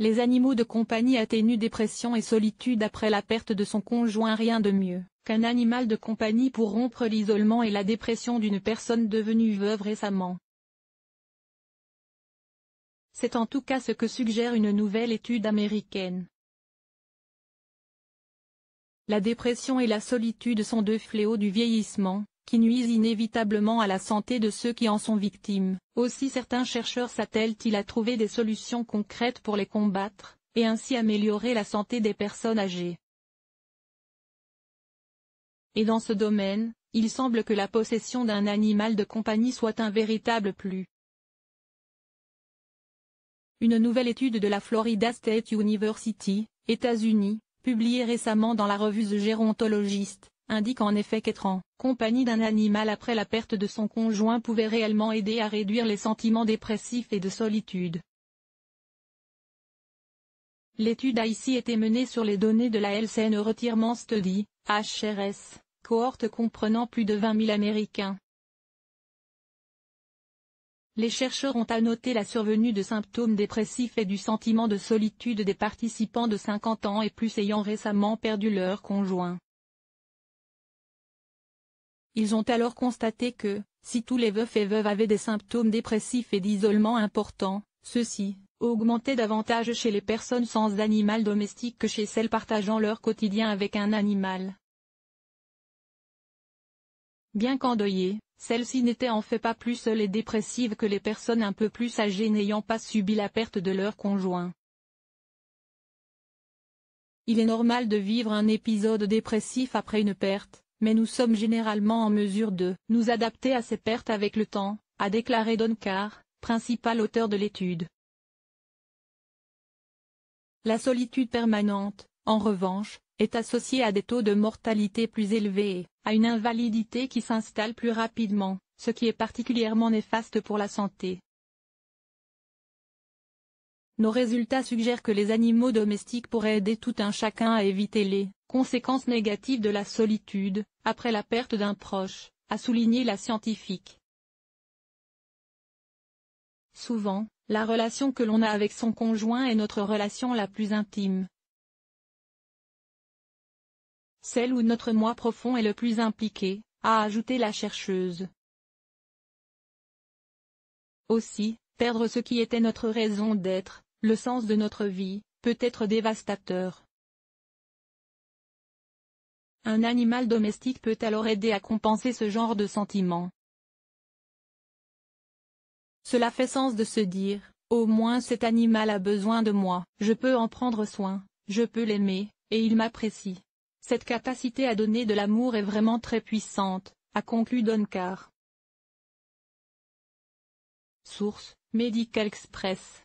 Les animaux de compagnie atténuent dépression et solitude après la perte de son conjoint rien de mieux qu'un animal de compagnie pour rompre l'isolement et la dépression d'une personne devenue veuve récemment. C'est en tout cas ce que suggère une nouvelle étude américaine. La dépression et la solitude sont deux fléaux du vieillissement, qui nuisent inévitablement à la santé de ceux qui en sont victimes. Aussi certains chercheurs s'attellent-ils à trouver des solutions concrètes pour les combattre, et ainsi améliorer la santé des personnes âgées. Et dans ce domaine, il semble que la possession d'un animal de compagnie soit un véritable plus. Une nouvelle étude de la Florida State University, États-Unis, publiée récemment dans la revue The Gerontologist, indique en effet qu'être en compagnie d'un animal après la perte de son conjoint pouvait réellement aider à réduire les sentiments dépressifs et de solitude. L'étude a ici été menée sur les données de la LCN Retirement Study, HRS, cohorte comprenant plus de 20 000 Américains. Les chercheurs ont annoté la survenue de symptômes dépressifs et du sentiment de solitude des participants de 50 ans et plus ayant récemment perdu leur conjoint. Ils ont alors constaté que, si tous les veufs et veuves avaient des symptômes dépressifs et d'isolement importants, ceux-ci augmentaient davantage chez les personnes sans animal domestique que chez celles partageant leur quotidien avec un animal. Bien qu'endeuillées, celles-ci n'étaient en fait pas plus seules et dépressives que les personnes un peu plus âgées n'ayant pas subi la perte de leur conjoint. Il est normal de vivre un épisode dépressif après une perte, mais nous sommes généralement en mesure de nous adapter à ces pertes avec le temps, a déclaré Doncar, principal auteur de l'étude. La solitude permanente, en revanche, est associée à des taux de mortalité plus élevés, à une invalidité qui s'installe plus rapidement, ce qui est particulièrement néfaste pour la santé. Nos résultats suggèrent que les animaux domestiques pourraient aider tout un chacun à éviter les Conséquences négatives de la solitude, après la perte d'un proche, a souligné la scientifique. Souvent, la relation que l'on a avec son conjoint est notre relation la plus intime. Celle où notre moi profond est le plus impliqué, a ajouté la chercheuse. Aussi, perdre ce qui était notre raison d'être, le sens de notre vie, peut être dévastateur. Un animal domestique peut alors aider à compenser ce genre de sentiment. Cela fait sens de se dire, au moins cet animal a besoin de moi, je peux en prendre soin, je peux l'aimer, et il m'apprécie. Cette capacité à donner de l'amour est vraiment très puissante, a conclu Doncar. Source, Medical Express